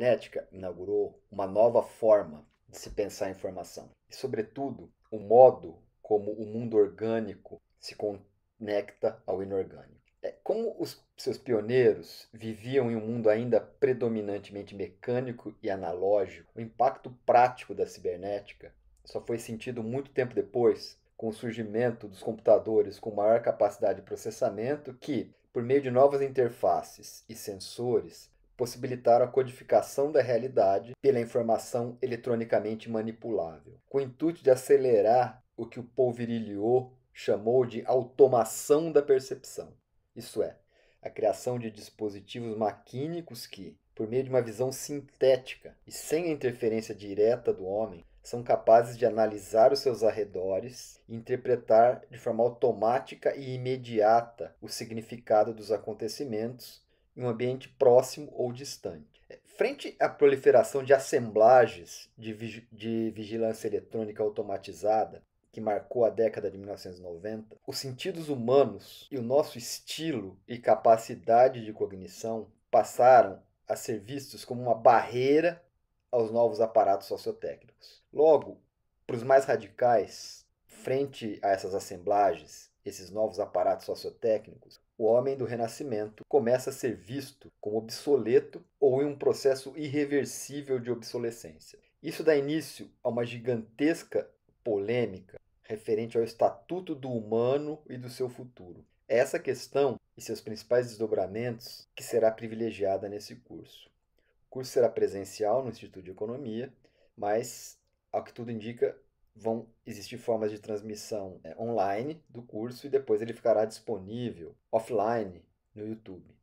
cibernética inaugurou uma nova forma de se pensar a informação e, sobretudo, o modo como o mundo orgânico se conecta ao inorgânico. É, como os seus pioneiros viviam em um mundo ainda predominantemente mecânico e analógico, o impacto prático da cibernética só foi sentido muito tempo depois, com o surgimento dos computadores com maior capacidade de processamento, que, por meio de novas interfaces e sensores, possibilitaram a codificação da realidade pela informação eletronicamente manipulável, com o intuito de acelerar o que o Paul Virilio chamou de automação da percepção. Isso é, a criação de dispositivos maquínicos que, por meio de uma visão sintética e sem a interferência direta do homem, são capazes de analisar os seus arredores e interpretar de forma automática e imediata o significado dos acontecimentos em um ambiente próximo ou distante. É, frente à proliferação de assemblagens de, vigi de vigilância eletrônica automatizada, que marcou a década de 1990, os sentidos humanos e o nosso estilo e capacidade de cognição passaram a ser vistos como uma barreira aos novos aparatos sociotécnicos. Logo, para os mais radicais, frente a essas assemblagens esses novos aparatos sociotécnicos, o homem do Renascimento começa a ser visto como obsoleto ou em um processo irreversível de obsolescência. Isso dá início a uma gigantesca polêmica referente ao estatuto do humano e do seu futuro. É essa questão e seus principais desdobramentos que será privilegiada nesse curso. O curso será presencial no Instituto de Economia, mas, ao que tudo indica, vão existir formas de transmissão é, online do curso e depois ele ficará disponível offline no YouTube.